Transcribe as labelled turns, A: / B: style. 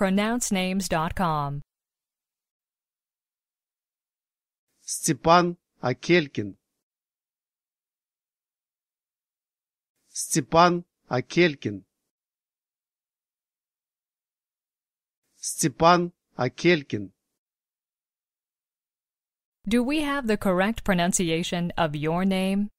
A: pronouncenames.com.
B: Степан Акелькин Степан Акелькин Степан Акелькин
A: Do we have the correct pronunciation of your name?